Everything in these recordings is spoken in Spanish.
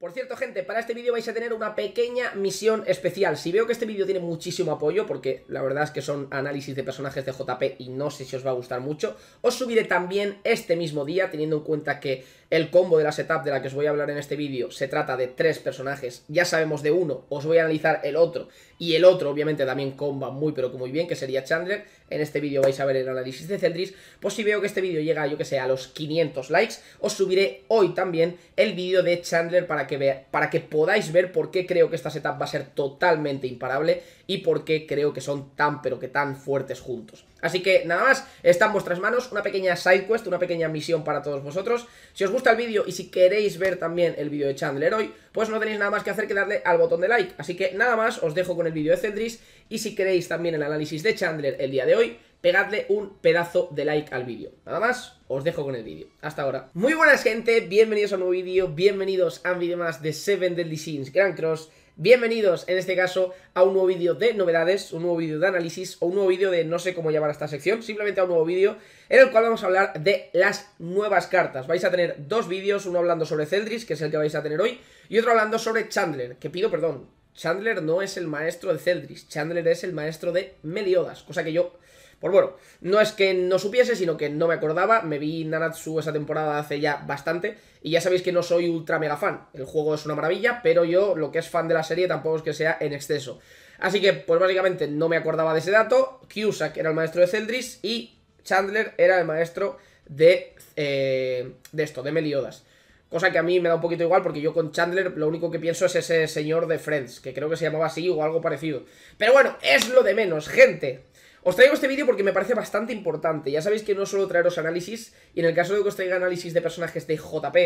Por cierto, gente, para este vídeo vais a tener una pequeña misión especial. Si veo que este vídeo tiene muchísimo apoyo, porque la verdad es que son análisis de personajes de JP y no sé si os va a gustar mucho, os subiré también este mismo día, teniendo en cuenta que el combo de la setup de la que os voy a hablar en este vídeo se trata de tres personajes, ya sabemos de uno, os voy a analizar el otro, y el otro obviamente también comba muy pero que muy bien, que sería Chandler, en este vídeo vais a ver el análisis de Celdris, pues si veo que este vídeo llega, yo que sé, a los 500 likes, os subiré hoy también el vídeo de Chandler para que, para que podáis ver por qué creo que esta setup va a ser totalmente imparable y por qué creo que son tan pero que tan fuertes juntos. Así que nada más, está en vuestras manos, una pequeña side quest, una pequeña misión para todos vosotros, si os gusta gusta el vídeo y si queréis ver también el vídeo de Chandler hoy, pues no tenéis nada más que hacer que darle al botón de like. Así que nada más, os dejo con el vídeo de Cendris y si queréis también el análisis de Chandler el día de hoy, pegadle un pedazo de like al vídeo. Nada más, os dejo con el vídeo. Hasta ahora. Muy buenas gente, bienvenidos a un nuevo vídeo, bienvenidos a un vídeo más de Seven Deadly Sins Grand Cross. Bienvenidos, en este caso, a un nuevo vídeo de novedades, un nuevo vídeo de análisis o un nuevo vídeo de no sé cómo llamar a esta sección, simplemente a un nuevo vídeo en el cual vamos a hablar de las nuevas cartas. Vais a tener dos vídeos, uno hablando sobre Celdris, que es el que vais a tener hoy, y otro hablando sobre Chandler, que pido perdón, Chandler no es el maestro de Celdris, Chandler es el maestro de Meliodas, cosa que yo pues bueno, no es que no supiese, sino que no me acordaba. Me vi Nanatsu esa temporada hace ya bastante. Y ya sabéis que no soy ultra mega fan. El juego es una maravilla, pero yo lo que es fan de la serie tampoco es que sea en exceso. Así que, pues básicamente no me acordaba de ese dato. que era el maestro de Celdris y Chandler era el maestro de, eh, de esto, de Meliodas. Cosa que a mí me da un poquito igual porque yo con Chandler lo único que pienso es ese señor de Friends, que creo que se llamaba así o algo parecido. Pero bueno, es lo de menos, gente. Os traigo este vídeo porque me parece bastante importante. Ya sabéis que no suelo traeros análisis, y en el caso de que os traiga análisis de personajes de JP,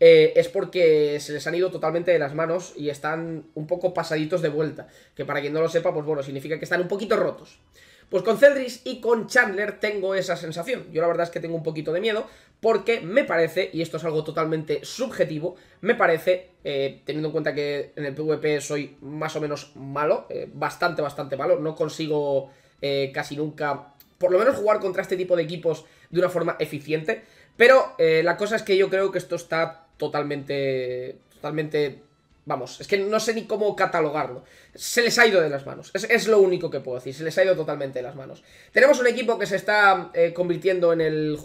eh, es porque se les han ido totalmente de las manos y están un poco pasaditos de vuelta. Que para quien no lo sepa, pues bueno, significa que están un poquito rotos. Pues con Celdris y con Chandler tengo esa sensación. Yo la verdad es que tengo un poquito de miedo porque me parece, y esto es algo totalmente subjetivo, me parece, eh, teniendo en cuenta que en el PvP soy más o menos malo, eh, bastante, bastante malo, no consigo eh, casi nunca, por lo menos jugar contra este tipo de equipos de una forma eficiente. Pero eh, la cosa es que yo creo que esto está totalmente, totalmente Vamos, es que no sé ni cómo catalogarlo. Se les ha ido de las manos. Es, lo único que puedo decir. Se les ha ido totalmente de las manos. Tenemos un equipo que se está eh, convirtiendo en el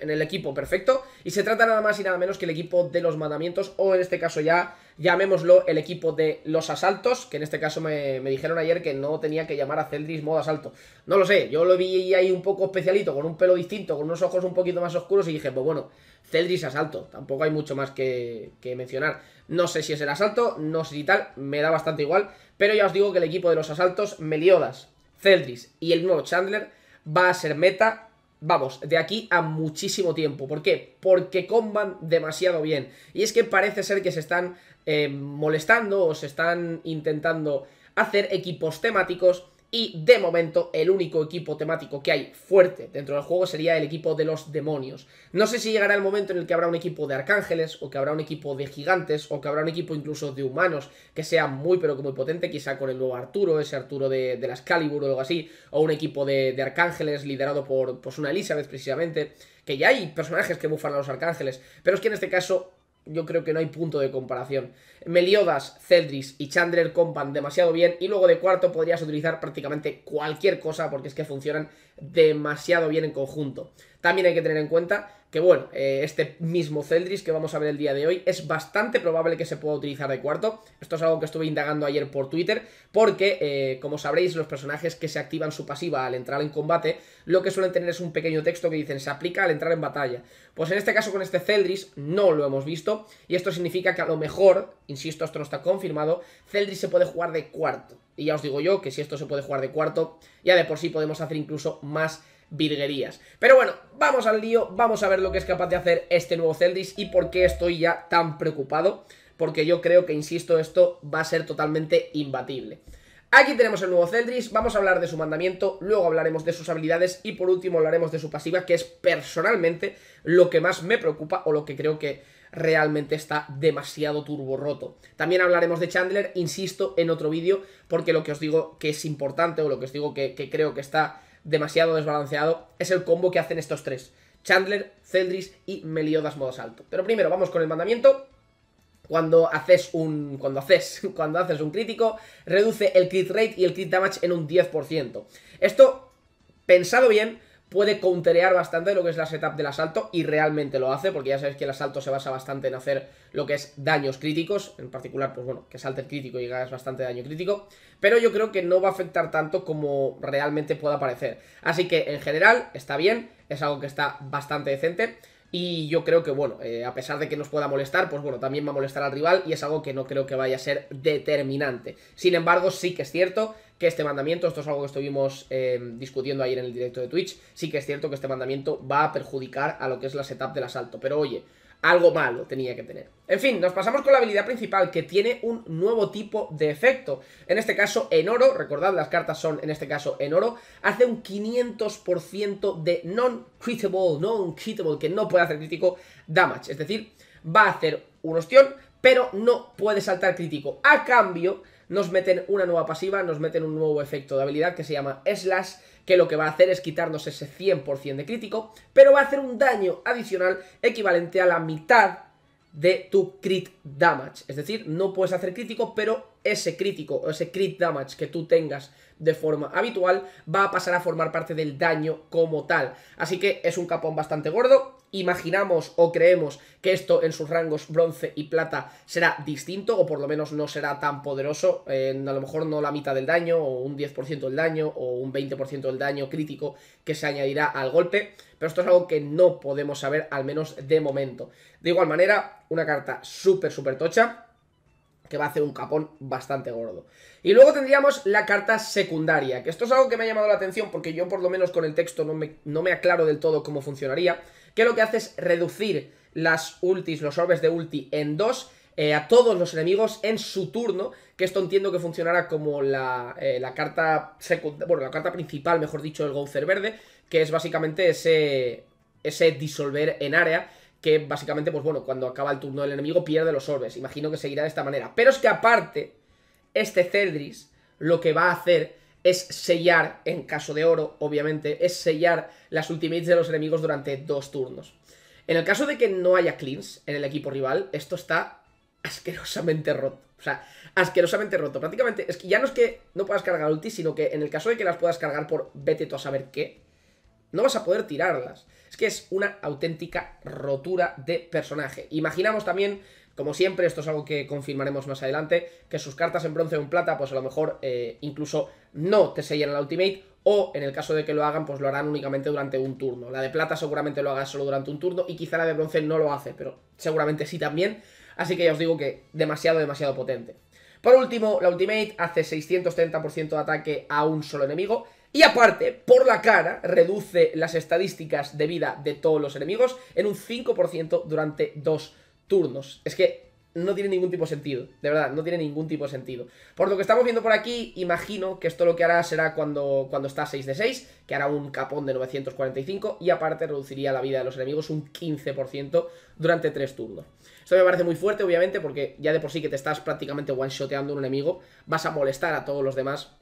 en el equipo perfecto. Y se trata nada más y nada menos que el equipo de los mandamientos, o en este caso ya llamémoslo el equipo de los asaltos, que en este caso me, dijeron ayer que no tenía que llamar a Celdris modo asalto. No lo sé, yo lo vi ahí un poco especialito, con un pelo distinto, con unos ojos un poquito más oscuros y dije, pues bueno, Celdris asalto, tampoco hay mucho más que, que mencionar. No sé si es el asalto, no sé si tal, me da bastante igual, pero ya os digo que el equipo de los asaltos, Meliodas, Celdris y el nuevo Chandler va a ser meta vamos, de aquí a muchísimo tiempo. ¿Por qué? Porque comban demasiado bien. Y es que parece ser que se están eh, molestando o se están intentando hacer equipos temáticos y de momento, el único equipo temático que hay fuerte dentro del juego sería el equipo de los demonios. No sé si llegará el momento en el que habrá un equipo de arcángeles, o que habrá un equipo de gigantes, o que habrá un equipo incluso de humanos que sea muy pero que muy potente, quizá con el nuevo Arturo, ese Arturo de, las Calibur o algo así, o un equipo de, arcángeles liderado por pues, una Elizabeth precisamente que ya hay personajes que bufan a los arcángeles, pero es que en este caso yo creo que no hay punto de comparación. Meliodas, Celdris y Chandler compan demasiado bien y luego de cuarto podrías utilizar prácticamente cualquier cosa porque es que funcionan demasiado bien en conjunto. También hay que tener en cuenta que, bueno, eh, este mismo Celdris que vamos a ver el día de hoy es bastante probable que se pueda utilizar de cuarto. Esto es algo que estuve indagando ayer por Twitter, porque, eh, como sabréis, los personajes que se activan su pasiva al entrar en combate, lo que suelen tener es un pequeño texto que dicen se aplica al entrar en batalla. Pues en este caso con este Celdris no lo hemos visto, y esto significa que a lo mejor, insisto, esto no está confirmado, Celdris se puede jugar de cuarto. Y ya os digo yo que si esto se puede jugar de cuarto, ya de por sí podemos hacer incluso más virguerías. Pero bueno, vamos al lío, vamos a ver lo que es capaz de hacer este nuevo Celdis y por qué estoy ya tan preocupado, porque yo creo que, insisto, esto va a ser totalmente imbatible. Aquí tenemos el nuevo Celdris, vamos a hablar de su mandamiento, luego hablaremos de sus habilidades y por último hablaremos de su pasiva, que es personalmente lo que más me preocupa o lo que creo que realmente está demasiado turbo roto. También hablaremos de Chandler, insisto, en otro vídeo, porque lo que os digo que es importante o lo que os digo que creo que está demasiado desbalanceado, es el combo que hacen estos tres. Chandler, Celdris y Meliodas modo salto. Pero primero vamos con el mandamiento. Cuando haces un cuando haces cuando haces un crítico, reduce el crit rate y el crit damage en un 10%. Esto pensado bien puede counterear bastante lo que es la setup del asalto y realmente lo hace, porque ya sabéis que el asalto se basa bastante en hacer lo que es daños críticos, en particular, pues bueno, que salte el crítico y hagas bastante daño crítico, pero yo creo que no va a afectar tanto como realmente pueda parecer. Así que en general está bien, es algo que está bastante decente. Y yo creo que, bueno, eh, a pesar de que nos pueda molestar, pues bueno, también va a molestar al rival y es algo que no creo que vaya a ser determinante. Sin embargo, sí que es cierto que este mandamiento, esto es algo que estuvimos em, discutiendo ayer en el directo de Twitch, sí que es cierto que este mandamiento va a perjudicar a lo que es la setup del asalto. Pero oye, algo malo tenía que tener. En fin, nos pasamos con la habilidad principal, que tiene un nuevo tipo de efecto. En este caso, en oro, recordad, las cartas son, en este caso, en oro, hace un 500% de non critable non critable que no puede hacer crítico damage. Es decir, va a hacer un ostión, pero no puede saltar crítico. A cambio, nos meten una nueva pasiva, nos meten un nuevo efecto de habilidad que se llama Slash, que lo que va a hacer es quitarnos ese 100% de crítico, pero va a hacer un daño adicional equivalente a la mitad de tu crit damage. Es decir, no puedes hacer crítico, pero ese crítico o ese crit damage que tú tengas de forma habitual va a pasar a formar parte del daño como tal. Así que es un capón bastante gordo, imaginamos o creemos que esto en sus rangos bronce y plata será distinto o por lo menos no será tan poderoso, a lo mejor no la mitad del daño o un 10% del daño o un 20% del daño crítico que se añadirá al golpe, pero esto es algo que no podemos saber al menos de momento. De igual manera, una carta súper súper tocha que va a hacer un capón bastante gordo. Y luego tendríamos la carta secundaria, que esto es algo que me ha llamado la atención porque yo por lo menos con el texto no no me aclaro del todo cómo funcionaría, que lo que hace es reducir las ultis, los orbes de ulti en dos eh, a todos los enemigos en su turno, que esto entiendo que funcionará como la, eh, carta bueno, la carta principal, mejor dicho, del Gouzer verde, que es básicamente ese, ese disolver en área, que básicamente, pues bueno, cuando acaba el turno del enemigo pierde los orbes, imagino que seguirá de esta manera. Pero es que aparte, este Cedris lo que va a hacer es sellar, en caso de oro, obviamente, es sellar las ultimates de los enemigos durante dos turnos. En el caso de que no haya cleans en el equipo rival, esto está asquerosamente roto. O sea, asquerosamente roto. Prácticamente, es que ya no es que no puedas cargar ulti, sino que en el caso de que las puedas cargar por vete tú a saber qué, no vas a poder tirarlas. Es que es una auténtica rotura de personaje. Imaginamos también como siempre, esto es algo que confirmaremos más adelante, que sus cartas en bronce o en plata, pues a lo mejor eh, incluso no te sellan la ultimate, o en el caso de que lo hagan, pues lo harán únicamente durante un turno. La de plata seguramente lo haga solo durante un turno, y quizá la de bronce no lo hace, pero seguramente sí también. Así que ya os digo que demasiado, demasiado potente. Por último, la ultimate hace 630% de ataque a un solo enemigo, y aparte, por la cara, reduce las estadísticas de vida de todos los enemigos en un 5% durante dos turnos. Es que no tiene ningún tipo de sentido, de verdad, no tiene ningún tipo de sentido. Por lo que estamos viendo por aquí, imagino que esto lo que hará será cuando, cuando está 6 de 6, que hará un capón de 945 y aparte reduciría la vida de los enemigos un 15% durante tres turnos. Esto me parece muy fuerte, obviamente, porque ya de por sí que te estás prácticamente one-shoteando un enemigo, vas a molestar a todos los demás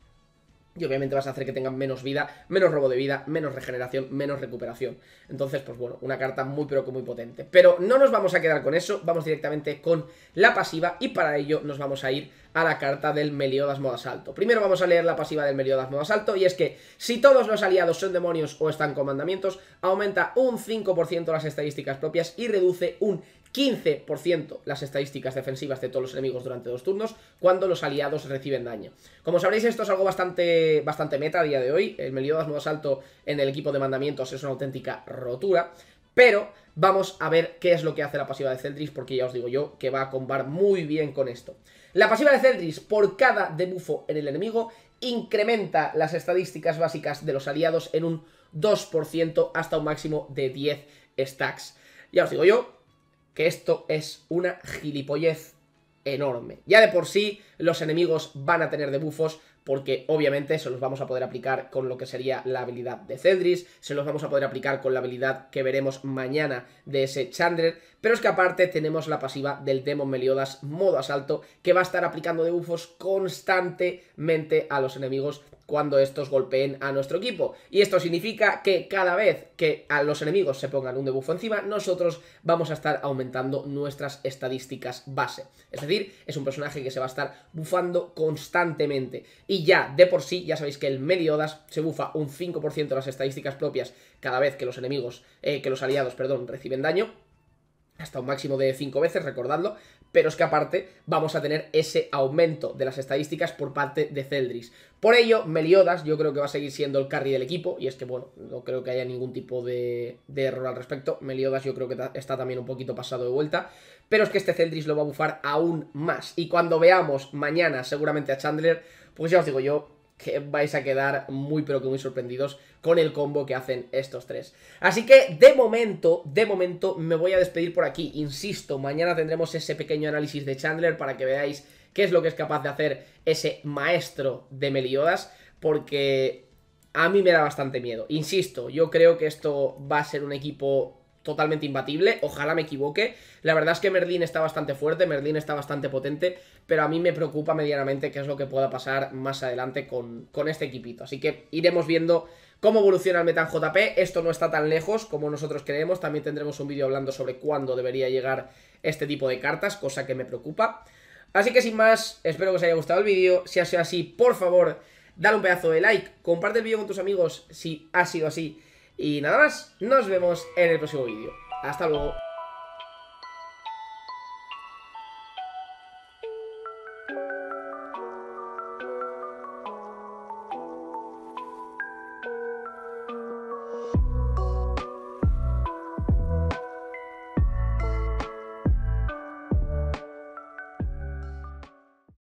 y obviamente vas a hacer que tengan menos vida, menos robo de vida, menos regeneración, menos recuperación. Entonces, pues bueno, una carta muy pero que muy potente. Pero no nos vamos a quedar con eso, vamos directamente con la pasiva y para ello nos vamos a ir a la carta del Meliodas modo asalto. Primero vamos a leer la pasiva del Meliodas modo asalto y es que si todos los aliados son demonios o están con mandamientos, aumenta un 5% las estadísticas propias y reduce un 15% las estadísticas defensivas de todos los enemigos durante dos turnos cuando los aliados reciben daño. Como sabréis, esto es algo bastante, bastante meta a día de hoy. El Meliodas modo asalto en el equipo de mandamientos es una auténtica rotura pero vamos a ver qué es lo que hace la pasiva de Celdris, porque ya os digo yo que va a combar muy bien con esto. La pasiva de Celdris, por cada debufo en el enemigo, incrementa las estadísticas básicas de los aliados en un 2% hasta un máximo de 10 stacks. Ya os digo yo que esto es una gilipollez enorme. Ya de por sí los enemigos van a tener debufos, porque obviamente se los vamos a poder aplicar con lo que sería la habilidad de Cedris, se los vamos a poder aplicar con la habilidad que veremos mañana de ese Chandler, pero es que aparte tenemos la pasiva del Demon Meliodas modo asalto, que va a estar aplicando debufos constantemente a los enemigos cuando estos golpeen a nuestro equipo. Y esto significa que cada vez que a los enemigos se pongan un debufo encima, nosotros vamos a estar aumentando nuestras estadísticas base. Es decir, es un personaje que se va a estar bufando constantemente. Y ya, de por sí, ya sabéis que el Meliodas se bufa un 5% de las estadísticas propias cada vez que los enemigos, eh, que los aliados, perdón, reciben daño hasta un máximo de 5 veces, recordadlo, pero es que aparte vamos a tener ese aumento de las estadísticas por parte de Celdris. Por ello, Meliodas yo creo que va a seguir siendo el carry del equipo, y es que, bueno, no creo que haya ningún tipo de, error al respecto. Meliodas yo creo que está también un poquito pasado de vuelta, pero es que este Celdris lo va a bufar aún más. Y cuando veamos mañana seguramente a Chandler, pues ya os digo yo, que vais a quedar muy pero que muy sorprendidos con el combo que hacen estos tres. Así que de momento, de momento me voy a despedir por aquí. Insisto, mañana tendremos ese pequeño análisis de Chandler para que veáis qué es lo que es capaz de hacer ese maestro de Meliodas, porque a mí me da bastante miedo. Insisto, yo creo que esto va a ser un equipo totalmente imbatible, ojalá me equivoque. La verdad es que Merlin está bastante fuerte, Merlin está bastante potente, pero a mí me preocupa medianamente qué es lo que pueda pasar más adelante con, con este equipito. Así que iremos viendo cómo evoluciona el Metan JP, esto no está tan lejos como nosotros creemos, también tendremos un vídeo hablando sobre cuándo debería llegar este tipo de cartas, cosa que me preocupa. Así que sin más, espero que os haya gustado el vídeo, si ha sido así, por favor, dale un pedazo de like, comparte el vídeo con tus amigos si ha sido así, y nada más, nos vemos en el próximo vídeo. Hasta luego.